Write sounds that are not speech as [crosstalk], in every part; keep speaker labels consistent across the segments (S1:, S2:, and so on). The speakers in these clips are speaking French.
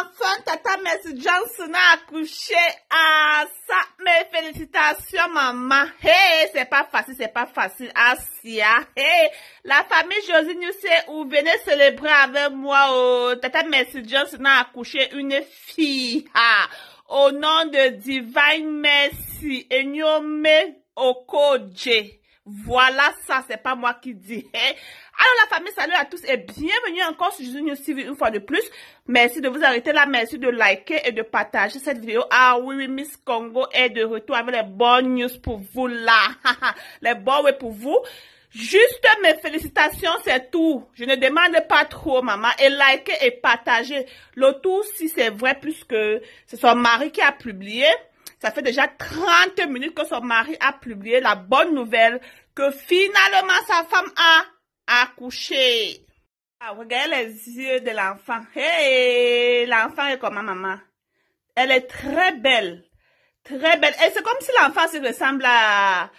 S1: Enfin, Tata Messi Johnson a accouché. Ah, ça, mes félicitations, maman. Hey, c'est pas facile, c'est pas facile. Asia. Ah, ah, hey. La famille Josie Nusset, où venez célébrer avec moi. Oh, Tata Messi Johnson a accouché une fille. Ah, au nom de Divine Mercy, au Okoje. Voilà ça, c'est pas moi qui dis. Hein. Alors la famille, salut à tous et bienvenue encore sur Junior TV une fois de plus. Merci de vous arrêter là, merci de liker et de partager cette vidéo. Ah oui, oui, Miss Congo est de retour avec les bonnes news pour vous là. [laughs] les bonnes pour vous. Juste mes félicitations, c'est tout. Je ne demande pas trop, maman. Et liker et partager Le tout, si c'est vrai, puisque c'est son mari qui a publié. Ça fait déjà 30 minutes que son mari a publié la bonne nouvelle que finalement sa femme a accouché. Ah, regardez les yeux de l'enfant. Hey, l'enfant est comme ma maman. Elle est très belle. Très belle. Et c'est comme si l'enfant se ressemble à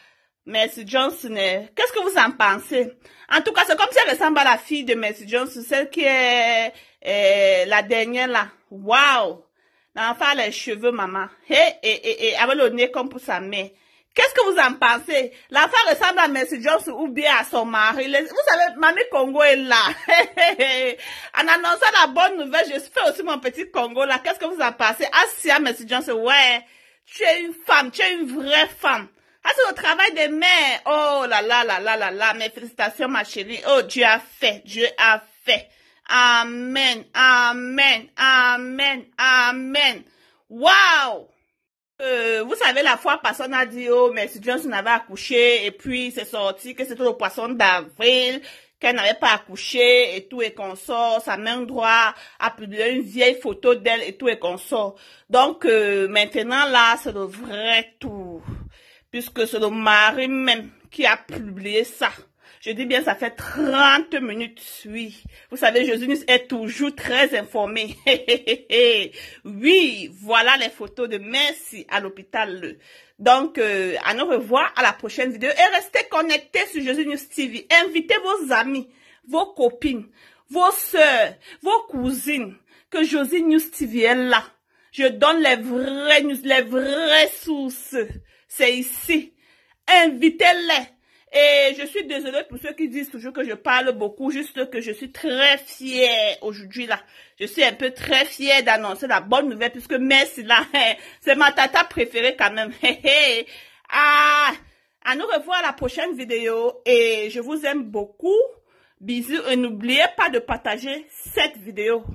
S1: Mercy Johnson. Qu'est-ce que vous en pensez? En tout cas, c'est comme si elle ressemble à la fille de Mercy Johnson, celle qui est euh, la dernière là. Waouh! L'enfant a les cheveux, maman. et et et avec le nez comme pour sa mère. Qu'est-ce que vous en pensez L'enfant ressemble à M. Jones ou bien à son mari. Vous savez, Mamie Congo est là. [laughs] en annonçant la bonne nouvelle, je fais aussi mon petit Congo là. Qu'est-ce que vous en pensez Ah à M. Jones, ouais, tu es une femme, tu es une vraie femme. Ah, c'est le travail des mères. Oh là là là là là là, mes félicitations ma chérie. Oh, Dieu a fait, Dieu a fait. Amen, amen, amen, amen. Wow, euh, vous savez, la fois, personne a dit, oh, mais si Johnson avait accouché, et puis c'est sorti que c'était le poisson d'avril, qu'elle n'avait pas accouché, et tout, est qu'on sa main droite a publié une vieille photo d'elle, et tout, est qu'on Donc, euh, maintenant, là, c'est le vrai tout puisque c'est le mari même qui a publié ça. Je dis bien, ça fait 30 minutes, oui. Vous savez, News est toujours très informé. [laughs] oui, voilà les photos de Merci à l'hôpital. Donc, euh, à nous revoir à la prochaine vidéo. Et restez connectés sur Jésus News TV. Invitez vos amis, vos copines, vos soeurs, vos cousines que Jésus News TV est là. Je donne les vraies news, les vraies sources. C'est ici. Invitez-les. Et je suis désolée pour ceux qui disent toujours que je parle beaucoup, juste que je suis très fière aujourd'hui là. Je suis un peu très fière d'annoncer la bonne nouvelle puisque merci, là, hein, c'est ma tata préférée quand même. [laughs] ah, à nous revoir à la prochaine vidéo et je vous aime beaucoup. Bisous et n'oubliez pas de partager cette vidéo.